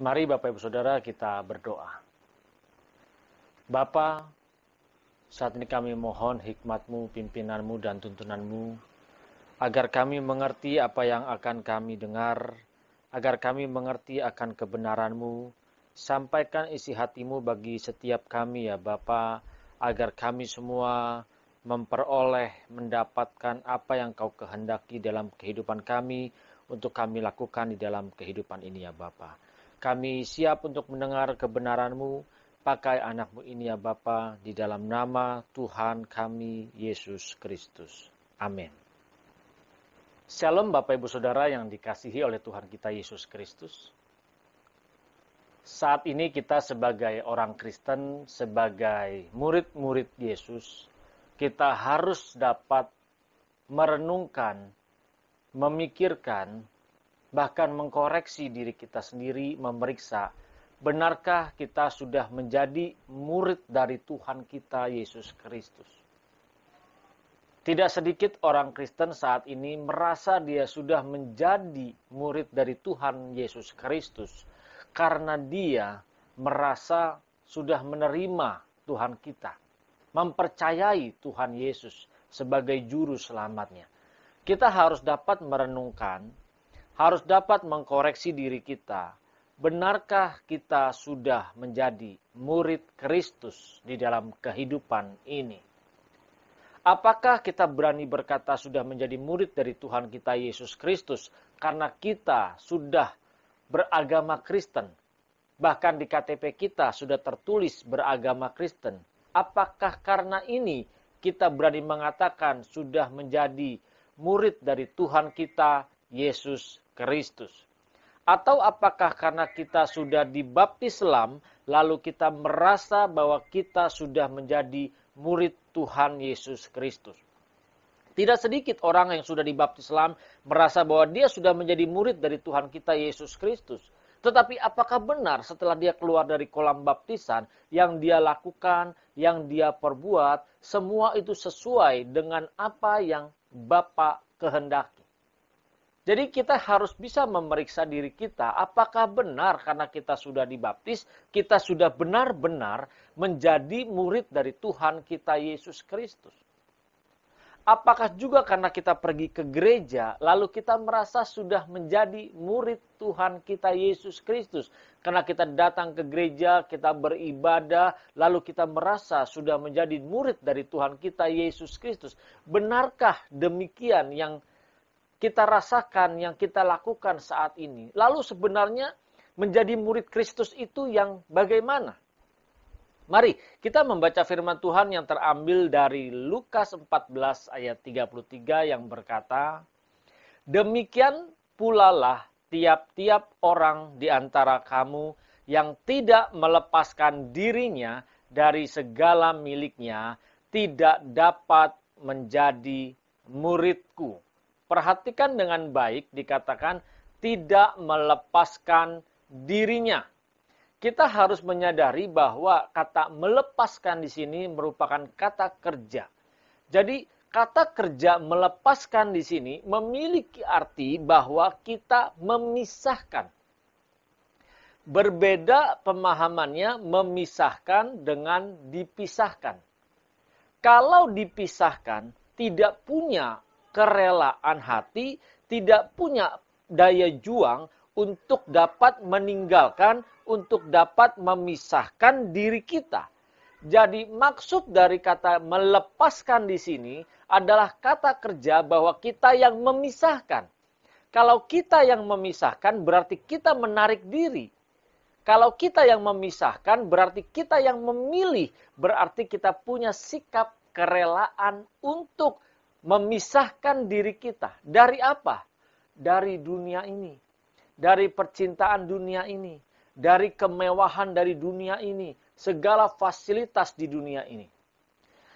Mari Bapak Ibu Saudara kita berdoa. Bapa, saat ini kami mohon hikmatmu, pimpinanmu, dan tuntunanmu, agar kami mengerti apa yang akan kami dengar, agar kami mengerti akan kebenaranmu, sampaikan isi hatimu bagi setiap kami ya Bapa, agar kami semua memperoleh, mendapatkan apa yang kau kehendaki dalam kehidupan kami, untuk kami lakukan di dalam kehidupan ini ya Bapak. Kami siap untuk mendengar kebenaranmu, pakai anakmu ini ya Bapa di dalam nama Tuhan kami, Yesus Kristus. Amin. Shalom Bapak Ibu Saudara yang dikasihi oleh Tuhan kita Yesus Kristus. Saat ini kita sebagai orang Kristen, sebagai murid-murid Yesus, kita harus dapat merenungkan, memikirkan bahkan mengkoreksi diri kita sendiri, memeriksa benarkah kita sudah menjadi murid dari Tuhan kita Yesus Kristus. Tidak sedikit orang Kristen saat ini merasa dia sudah menjadi murid dari Tuhan Yesus Kristus karena dia merasa sudah menerima Tuhan kita, mempercayai Tuhan Yesus sebagai juru selamatnya. Kita harus dapat merenungkan harus dapat mengkoreksi diri kita. Benarkah kita sudah menjadi murid Kristus di dalam kehidupan ini? Apakah kita berani berkata sudah menjadi murid dari Tuhan kita Yesus Kristus karena kita sudah beragama Kristen? Bahkan di KTP kita sudah tertulis beragama Kristen. Apakah karena ini kita berani mengatakan sudah menjadi murid dari Tuhan kita Yesus Kristus? Atau apakah karena kita sudah dibaptis selam, lalu kita merasa bahwa kita sudah menjadi murid Tuhan Yesus Kristus? Tidak sedikit orang yang sudah dibaptis selam merasa bahwa dia sudah menjadi murid dari Tuhan kita Yesus Kristus. Tetapi apakah benar setelah dia keluar dari kolam baptisan yang dia lakukan, yang dia perbuat, semua itu sesuai dengan apa yang Bapak kehendaki? Jadi kita harus bisa memeriksa diri kita apakah benar karena kita sudah dibaptis, kita sudah benar-benar menjadi murid dari Tuhan kita Yesus Kristus. Apakah juga karena kita pergi ke gereja lalu kita merasa sudah menjadi murid Tuhan kita Yesus Kristus? Karena kita datang ke gereja, kita beribadah, lalu kita merasa sudah menjadi murid dari Tuhan kita Yesus Kristus. Benarkah demikian yang kita rasakan, yang kita lakukan saat ini. Lalu sebenarnya menjadi murid Kristus itu yang bagaimana? Mari kita membaca firman Tuhan yang terambil dari Lukas 14 ayat 33 yang berkata, Demikian pula lah tiap-tiap orang di antara kamu yang tidak melepaskan dirinya dari segala miliknya tidak dapat menjadi muridku. Perhatikan dengan baik dikatakan tidak melepaskan dirinya. Kita harus menyadari bahwa kata melepaskan di sini merupakan kata kerja. Jadi kata kerja melepaskan di sini memiliki arti bahwa kita memisahkan. Berbeda pemahamannya memisahkan dengan dipisahkan. Kalau dipisahkan tidak punya kerelaan hati, tidak punya daya juang untuk dapat meninggalkan, untuk dapat memisahkan diri kita. Jadi maksud dari kata melepaskan di sini adalah kata kerja bahwa kita yang memisahkan. Kalau kita yang memisahkan berarti kita menarik diri. Kalau kita yang memisahkan berarti kita yang memilih, berarti kita punya sikap kerelaan untuk memisahkan diri kita dari apa? Dari dunia ini, dari percintaan dunia ini, dari kemewahan dari dunia ini, segala fasilitas di dunia ini.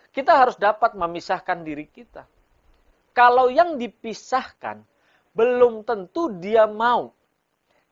Kita harus dapat memisahkan diri kita. Kalau yang dipisahkan, belum tentu dia mau,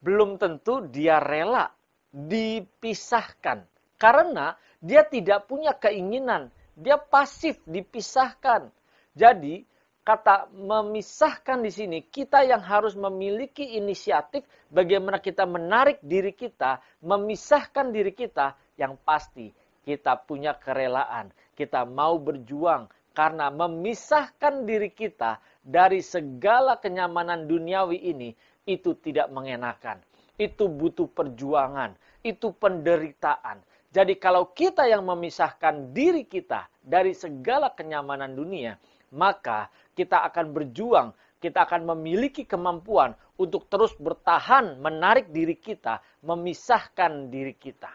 belum tentu dia rela dipisahkan. Karena dia tidak punya keinginan, dia pasif dipisahkan jadi, kata memisahkan di sini kita yang harus memiliki inisiatif bagaimana kita menarik diri kita, memisahkan diri kita yang pasti kita punya kerelaan, kita mau berjuang karena memisahkan diri kita dari segala kenyamanan duniawi ini itu tidak mengenakan. Itu butuh perjuangan, itu penderitaan. Jadi kalau kita yang memisahkan diri kita dari segala kenyamanan dunia, maka kita akan berjuang, kita akan memiliki kemampuan untuk terus bertahan menarik diri kita, memisahkan diri kita.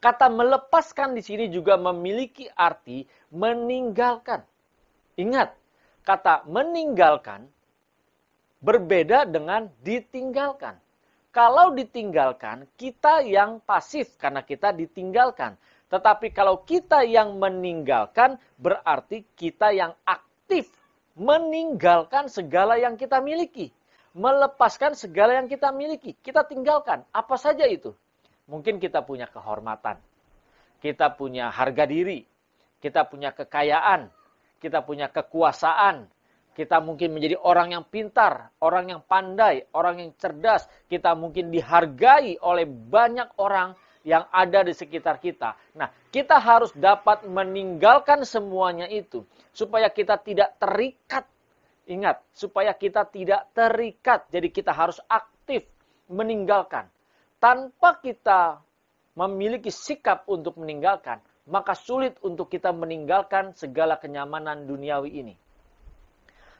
Kata melepaskan di sini juga memiliki arti meninggalkan. Ingat, kata meninggalkan berbeda dengan ditinggalkan. Kalau ditinggalkan, kita yang pasif karena kita ditinggalkan. Tetapi kalau kita yang meninggalkan berarti kita yang aktif meninggalkan segala yang kita miliki, melepaskan segala yang kita miliki. Kita tinggalkan apa saja itu. Mungkin kita punya kehormatan, kita punya harga diri, kita punya kekayaan, kita punya kekuasaan, kita mungkin menjadi orang yang pintar, orang yang pandai, orang yang cerdas, kita mungkin dihargai oleh banyak orang yang ada di sekitar kita. Nah, kita harus dapat meninggalkan semuanya itu supaya kita tidak terikat. Ingat, supaya kita tidak terikat. Jadi kita harus aktif meninggalkan. Tanpa kita memiliki sikap untuk meninggalkan, maka sulit untuk kita meninggalkan segala kenyamanan duniawi ini.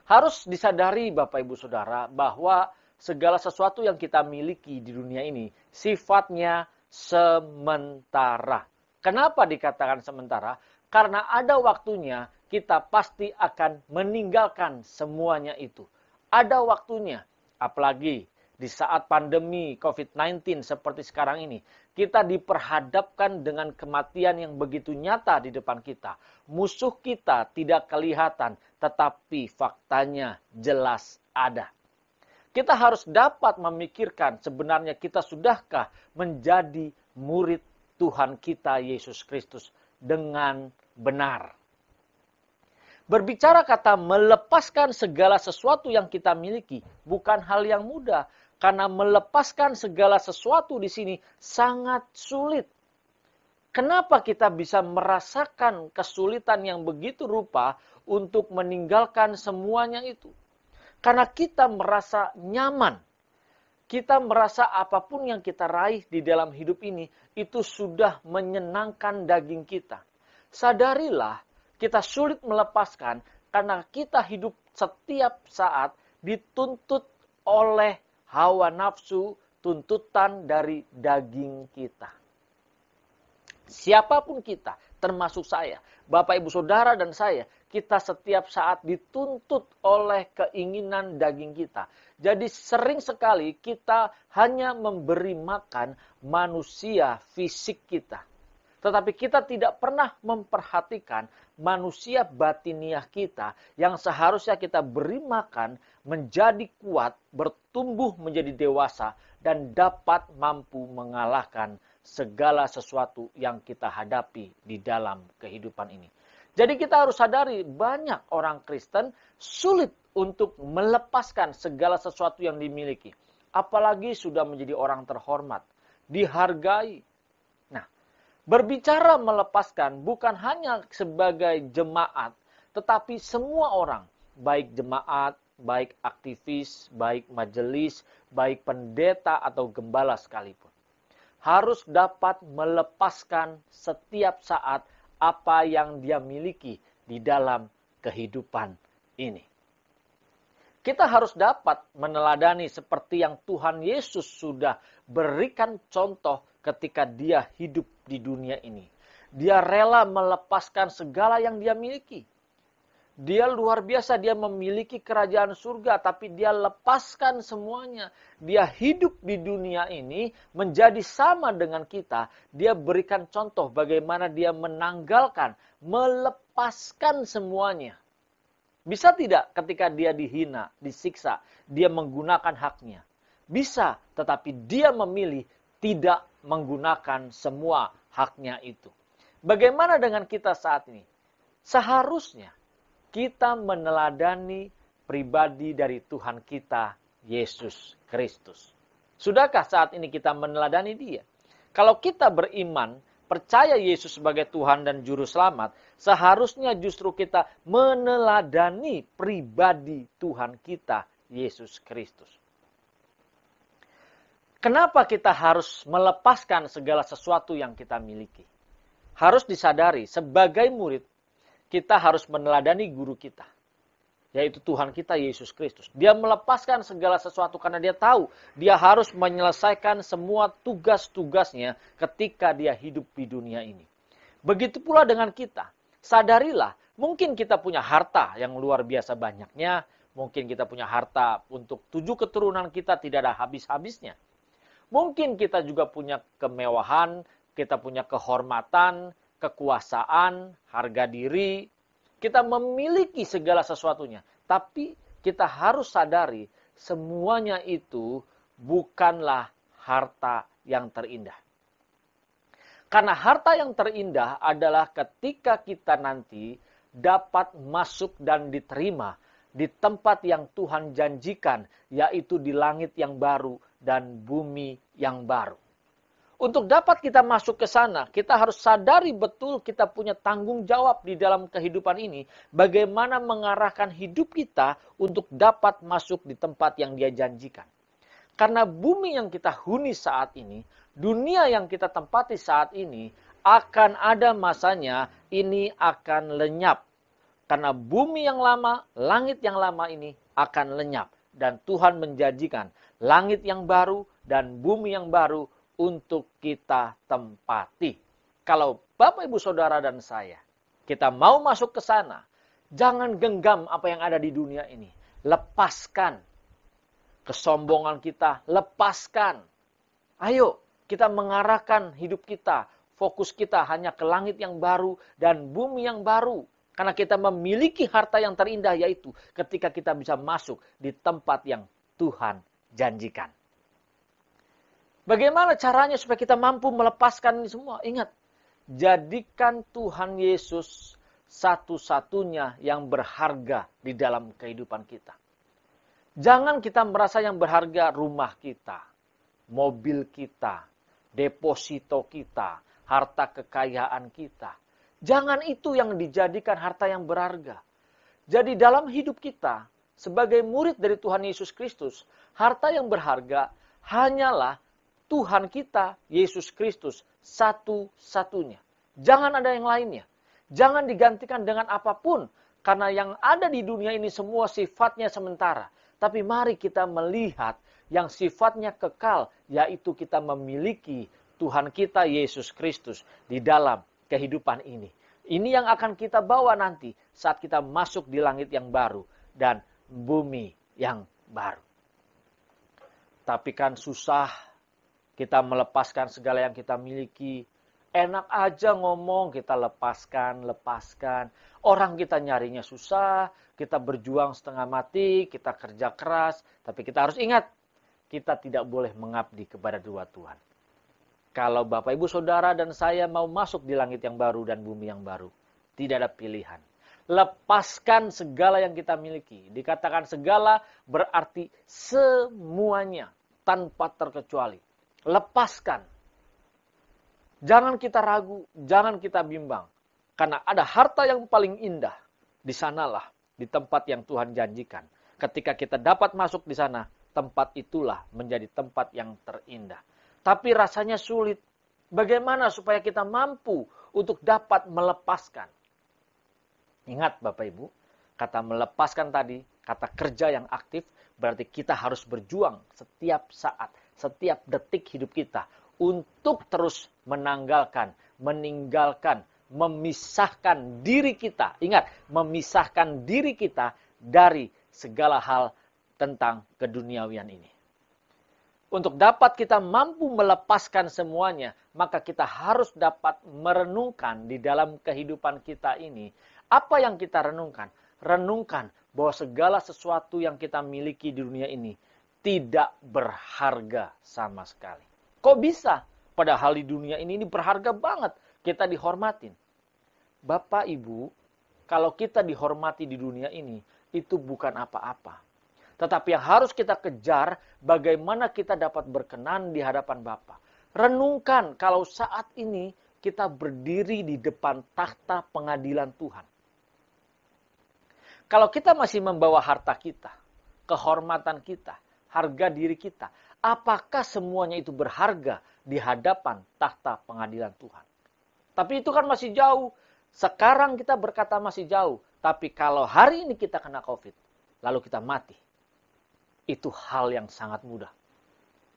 Harus disadari Bapak Ibu Saudara bahwa segala sesuatu yang kita miliki di dunia ini sifatnya sementara. Kenapa dikatakan sementara? Karena ada waktunya kita pasti akan meninggalkan semuanya itu. Ada waktunya, apalagi di saat pandemi COVID-19 seperti sekarang ini, kita diperhadapkan dengan kematian yang begitu nyata di depan kita. Musuh kita tidak kelihatan, tetapi faktanya jelas ada. Kita harus dapat memikirkan sebenarnya kita sudahkah menjadi murid Tuhan kita Yesus Kristus dengan benar. Berbicara kata melepaskan segala sesuatu yang kita miliki bukan hal yang mudah karena melepaskan segala sesuatu di sini sangat sulit. Kenapa kita bisa merasakan kesulitan yang begitu rupa untuk meninggalkan semuanya itu? Karena kita merasa nyaman. Kita merasa apapun yang kita raih di dalam hidup ini itu sudah menyenangkan daging kita. Sadarilah kita sulit melepaskan karena kita hidup setiap saat dituntut oleh hawa nafsu, tuntutan dari daging kita. Siapapun kita, termasuk saya, Bapak Ibu Saudara dan saya, kita setiap saat dituntut oleh keinginan daging kita. Jadi sering sekali kita hanya memberi makan manusia fisik kita. Tetapi kita tidak pernah memperhatikan manusia batiniah kita yang seharusnya kita beri makan menjadi kuat, bertumbuh menjadi dewasa, dan dapat mampu mengalahkan segala sesuatu yang kita hadapi di dalam kehidupan ini. Jadi kita harus sadari banyak orang Kristen sulit untuk melepaskan segala sesuatu yang dimiliki. Apalagi sudah menjadi orang terhormat, dihargai. Nah, berbicara melepaskan bukan hanya sebagai jemaat, tetapi semua orang, baik jemaat, baik aktivis, baik majelis, baik pendeta atau gembala sekalipun harus dapat melepaskan setiap saat apa yang dia miliki di dalam kehidupan ini. Kita harus dapat meneladani seperti yang Tuhan Yesus sudah berikan contoh ketika dia hidup di dunia ini. Dia rela melepaskan segala yang dia miliki dia luar biasa, dia memiliki kerajaan surga, tapi dia lepaskan semuanya. Dia hidup di dunia ini menjadi sama dengan kita. Dia berikan contoh bagaimana dia menanggalkan, melepaskan semuanya. Bisa tidak ketika dia dihina, disiksa, dia menggunakan haknya? Bisa, tetapi dia memilih tidak menggunakan semua haknya itu. Bagaimana dengan kita saat ini? Seharusnya kita meneladani pribadi dari Tuhan kita, Yesus Kristus. Sudahkah saat ini kita meneladani dia? Kalau kita beriman, percaya Yesus sebagai Tuhan dan Juru Selamat, seharusnya justru kita meneladani pribadi Tuhan kita, Yesus Kristus. Kenapa kita harus melepaskan segala sesuatu yang kita miliki? Harus disadari, sebagai murid, kita harus meneladani guru kita, yaitu Tuhan kita Yesus Kristus. Dia melepaskan segala sesuatu karena dia tahu dia harus menyelesaikan semua tugas-tugasnya ketika dia hidup di dunia ini. Begitu pula dengan kita. Sadarilah, mungkin kita punya harta yang luar biasa banyaknya, mungkin kita punya harta untuk tujuh keturunan kita tidak ada habis-habisnya. Mungkin kita juga punya kemewahan, kita punya kehormatan, kekuasaan, harga diri, kita memiliki segala sesuatunya. Tapi kita harus sadari semuanya itu bukanlah harta yang terindah. Karena harta yang terindah adalah ketika kita nanti dapat masuk dan diterima di tempat yang Tuhan janjikan, yaitu di langit yang baru dan bumi yang baru. Untuk dapat kita masuk ke sana, kita harus sadari betul kita punya tanggung jawab di dalam kehidupan ini. Bagaimana mengarahkan hidup kita untuk dapat masuk di tempat yang dia janjikan. Karena bumi yang kita huni saat ini, dunia yang kita tempati saat ini, akan ada masanya ini akan lenyap. Karena bumi yang lama, langit yang lama ini akan lenyap. Dan Tuhan menjanjikan langit yang baru dan bumi yang baru untuk kita tempati. Kalau Bapak, Ibu, Saudara, dan saya, kita mau masuk ke sana, jangan genggam apa yang ada di dunia ini. Lepaskan kesombongan kita, lepaskan. Ayo, kita mengarahkan hidup kita, fokus kita hanya ke langit yang baru dan bumi yang baru. Karena kita memiliki harta yang terindah yaitu ketika kita bisa masuk di tempat yang Tuhan janjikan. Bagaimana caranya supaya kita mampu melepaskan ini semua? Ingat, jadikan Tuhan Yesus satu-satunya yang berharga di dalam kehidupan kita. Jangan kita merasa yang berharga rumah kita, mobil kita, deposito kita, harta kekayaan kita. Jangan itu yang dijadikan harta yang berharga. Jadi dalam hidup kita, sebagai murid dari Tuhan Yesus Kristus, harta yang berharga hanyalah Tuhan kita, Yesus Kristus, satu-satunya. Jangan ada yang lainnya. Jangan digantikan dengan apapun. Karena yang ada di dunia ini semua sifatnya sementara. Tapi mari kita melihat yang sifatnya kekal, yaitu kita memiliki Tuhan kita Yesus Kristus di dalam kehidupan ini. Ini yang akan kita bawa nanti saat kita masuk di langit yang baru dan bumi yang baru. Tapi kan susah kita melepaskan segala yang kita miliki. Enak aja ngomong, kita lepaskan, lepaskan. Orang kita nyarinya susah, kita berjuang setengah mati, kita kerja keras. Tapi kita harus ingat, kita tidak boleh mengabdi kepada dua Tuhan. Kalau Bapak Ibu Saudara dan saya mau masuk di langit yang baru dan bumi yang baru, tidak ada pilihan. Lepaskan segala yang kita miliki. Dikatakan segala berarti semuanya tanpa terkecuali lepaskan. Jangan kita ragu, jangan kita bimbang. Karena ada harta yang paling indah. Di sanalah, di tempat yang Tuhan janjikan. Ketika kita dapat masuk di sana, tempat itulah menjadi tempat yang terindah. Tapi rasanya sulit. Bagaimana supaya kita mampu untuk dapat melepaskan? Ingat Bapak Ibu, kata melepaskan tadi, kata kerja yang aktif, berarti kita harus berjuang setiap saat setiap detik hidup kita untuk terus menanggalkan, meninggalkan, memisahkan diri kita. Ingat, memisahkan diri kita dari segala hal tentang keduniawian ini. Untuk dapat kita mampu melepaskan semuanya, maka kita harus dapat merenungkan di dalam kehidupan kita ini. Apa yang kita renungkan? Renungkan bahwa segala sesuatu yang kita miliki di dunia ini tidak berharga sama sekali. Kok bisa? Padahal di dunia ini ini berharga banget. Kita dihormatin. Bapak, Ibu, kalau kita dihormati di dunia ini, itu bukan apa-apa. Tetapi yang harus kita kejar bagaimana kita dapat berkenan di hadapan Bapa. Renungkan kalau saat ini kita berdiri di depan takhta pengadilan Tuhan. Kalau kita masih membawa harta kita, kehormatan kita, harga diri kita. Apakah semuanya itu berharga di hadapan tahta pengadilan Tuhan? Tapi itu kan masih jauh. Sekarang kita berkata masih jauh, tapi kalau hari ini kita kena COVID, lalu kita mati, itu hal yang sangat mudah.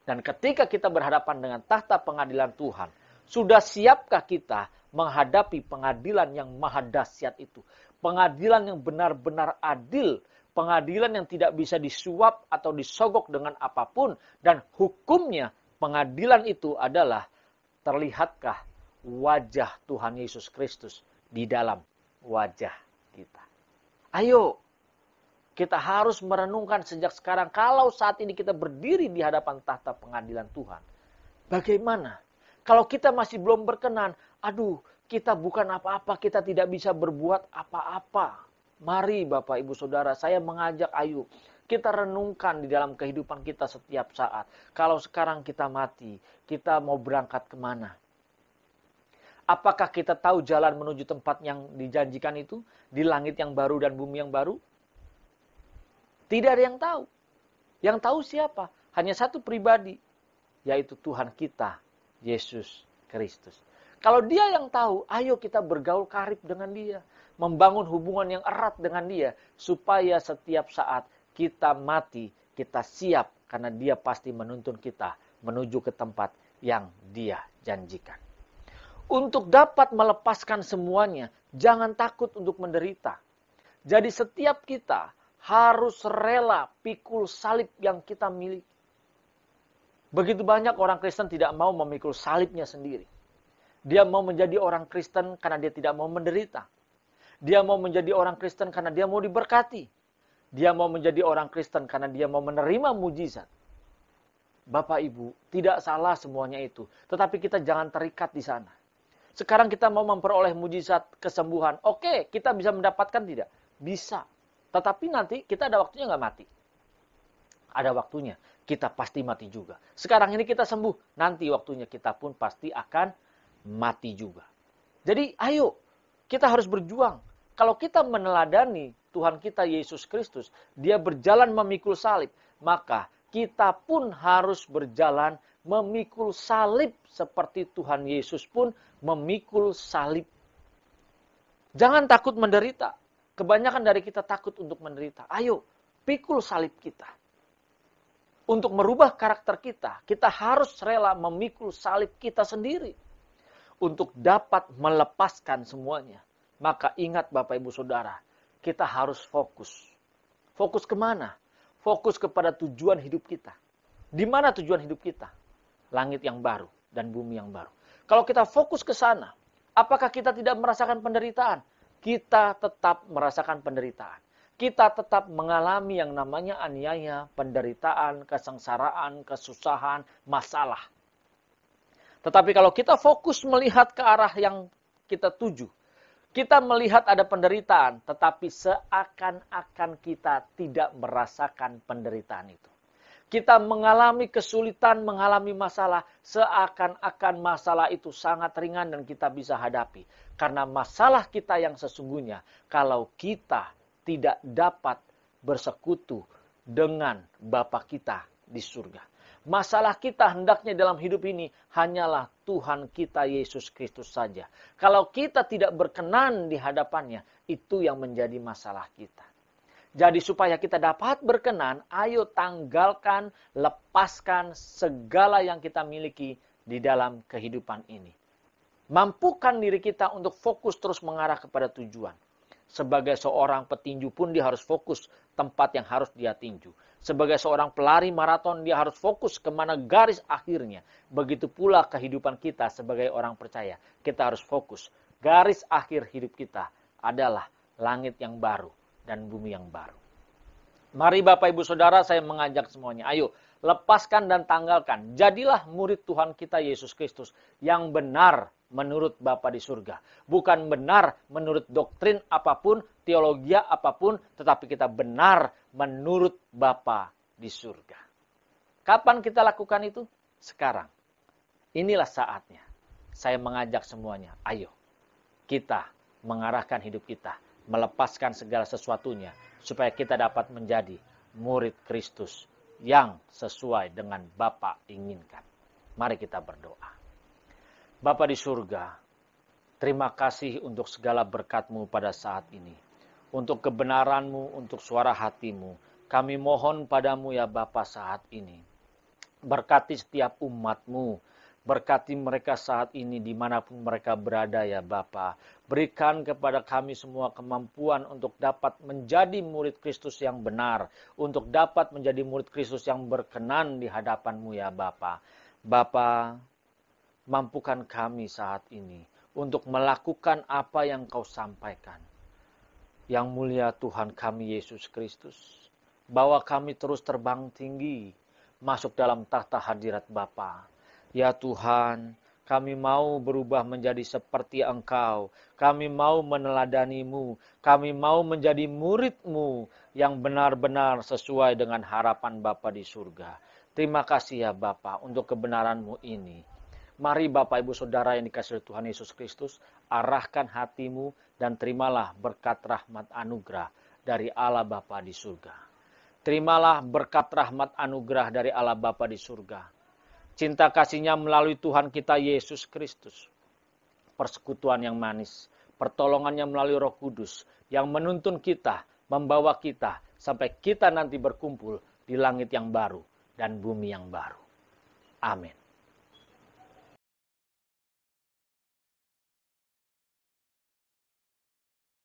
Dan ketika kita berhadapan dengan tahta pengadilan Tuhan, sudah siapkah kita menghadapi pengadilan yang maha dahsyat itu? Pengadilan yang benar-benar adil, pengadilan yang tidak bisa disuap atau disogok dengan apapun dan hukumnya pengadilan itu adalah terlihatkah wajah Tuhan Yesus Kristus di dalam wajah kita. Ayo kita harus merenungkan sejak sekarang kalau saat ini kita berdiri di hadapan tahta pengadilan Tuhan. Bagaimana? Kalau kita masih belum berkenan, aduh, kita bukan apa-apa, kita tidak bisa berbuat apa-apa Mari Bapak Ibu Saudara, saya mengajak Ayu, kita renungkan di dalam kehidupan kita setiap saat. Kalau sekarang kita mati, kita mau berangkat kemana? Apakah kita tahu jalan menuju tempat yang dijanjikan itu? Di langit yang baru dan bumi yang baru? Tidak ada yang tahu. Yang tahu siapa? Hanya satu pribadi, yaitu Tuhan kita, Yesus Kristus. Kalau dia yang tahu, ayo kita bergaul karib dengan dia membangun hubungan yang erat dengan dia supaya setiap saat kita mati, kita siap karena dia pasti menuntun kita menuju ke tempat yang dia janjikan. Untuk dapat melepaskan semuanya, jangan takut untuk menderita. Jadi setiap kita harus rela pikul salib yang kita miliki. Begitu banyak orang Kristen tidak mau memikul salibnya sendiri. Dia mau menjadi orang Kristen karena dia tidak mau menderita dia mau menjadi orang Kristen karena dia mau diberkati. Dia mau menjadi orang Kristen karena dia mau menerima mujizat. Bapak Ibu, tidak salah semuanya itu. Tetapi kita jangan terikat di sana. Sekarang kita mau memperoleh mujizat kesembuhan. Oke, kita bisa mendapatkan tidak? Bisa. Tetapi nanti kita ada waktunya nggak mati. Ada waktunya. Kita pasti mati juga. Sekarang ini kita sembuh. Nanti waktunya kita pun pasti akan mati juga. Jadi ayo kita harus berjuang. Kalau kita meneladani Tuhan kita Yesus Kristus, dia berjalan memikul salib, maka kita pun harus berjalan memikul salib seperti Tuhan Yesus pun memikul salib. Jangan takut menderita. Kebanyakan dari kita takut untuk menderita. Ayo, pikul salib kita. Untuk merubah karakter kita, kita harus rela memikul salib kita sendiri untuk dapat melepaskan semuanya. Maka ingat Bapak Ibu Saudara, kita harus fokus. Fokus kemana? Fokus kepada tujuan hidup kita. Di mana tujuan hidup kita? Langit yang baru dan bumi yang baru. Kalau kita fokus ke sana, apakah kita tidak merasakan penderitaan? Kita tetap merasakan penderitaan kita tetap mengalami yang namanya aniaya, penderitaan, kesengsaraan, kesusahan, masalah. Tetapi kalau kita fokus melihat ke arah yang kita tuju, kita melihat ada penderitaan, tetapi seakan-akan kita tidak merasakan penderitaan itu. Kita mengalami kesulitan, mengalami masalah, seakan-akan masalah itu sangat ringan dan kita bisa hadapi. Karena masalah kita yang sesungguhnya, kalau kita tidak dapat bersekutu dengan Bapa kita di surga. Masalah kita hendaknya dalam hidup ini hanyalah Tuhan kita Yesus Kristus saja. Kalau kita tidak berkenan di hadapannya, itu yang menjadi masalah kita. Jadi supaya kita dapat berkenan, ayo tanggalkan, lepaskan segala yang kita miliki di dalam kehidupan ini. Mampukan diri kita untuk fokus terus mengarah kepada tujuan. Sebagai seorang petinju pun dia harus fokus tempat yang harus dia tinju. Sebagai seorang pelari maraton dia harus fokus kemana garis akhirnya. Begitu pula kehidupan kita sebagai orang percaya. Kita harus fokus. Garis akhir hidup kita adalah langit yang baru dan bumi yang baru. Mari Bapak Ibu Saudara saya mengajak semuanya. Ayo lepaskan dan tanggalkan. Jadilah murid Tuhan kita Yesus Kristus yang benar menurut Bapa di surga. Bukan benar menurut doktrin apapun, teologi apapun, tetapi kita benar menurut Bapa di surga. Kapan kita lakukan itu? Sekarang. Inilah saatnya. Saya mengajak semuanya, ayo kita mengarahkan hidup kita, melepaskan segala sesuatunya supaya kita dapat menjadi murid Kristus yang sesuai dengan Bapa inginkan. Mari kita berdoa. Bapa di surga, terima kasih untuk segala berkatmu pada saat ini. Untuk kebenaranmu, untuk suara hatimu. Kami mohon padamu ya Bapa saat ini. Berkati setiap umatmu, Berkati mereka saat ini dimanapun mereka berada ya Bapa. Berikan kepada kami semua kemampuan untuk dapat menjadi murid Kristus yang benar. Untuk dapat menjadi murid Kristus yang berkenan di hadapanmu ya Bapa. Bapak mampukan kami saat ini untuk melakukan apa yang kau sampaikan. Yang mulia Tuhan kami Yesus Kristus, bawa kami terus terbang tinggi, masuk dalam tahta hadirat Bapa. Ya Tuhan, kami mau berubah menjadi seperti Engkau. Kami mau meneladanimu. Kami mau menjadi muridmu yang benar-benar sesuai dengan harapan Bapa di surga. Terima kasih ya Bapa untuk kebenaranmu ini. Mari Bapak Ibu Saudara yang dikasih Tuhan Yesus Kristus, arahkan hatimu dan terimalah berkat rahmat anugerah dari Allah Bapa di surga. Terimalah berkat rahmat anugerah dari Allah Bapa di surga. Cinta kasihnya melalui Tuhan kita Yesus Kristus. Persekutuan yang manis, pertolongannya melalui roh kudus yang menuntun kita, membawa kita sampai kita nanti berkumpul di langit yang baru dan bumi yang baru. Amin.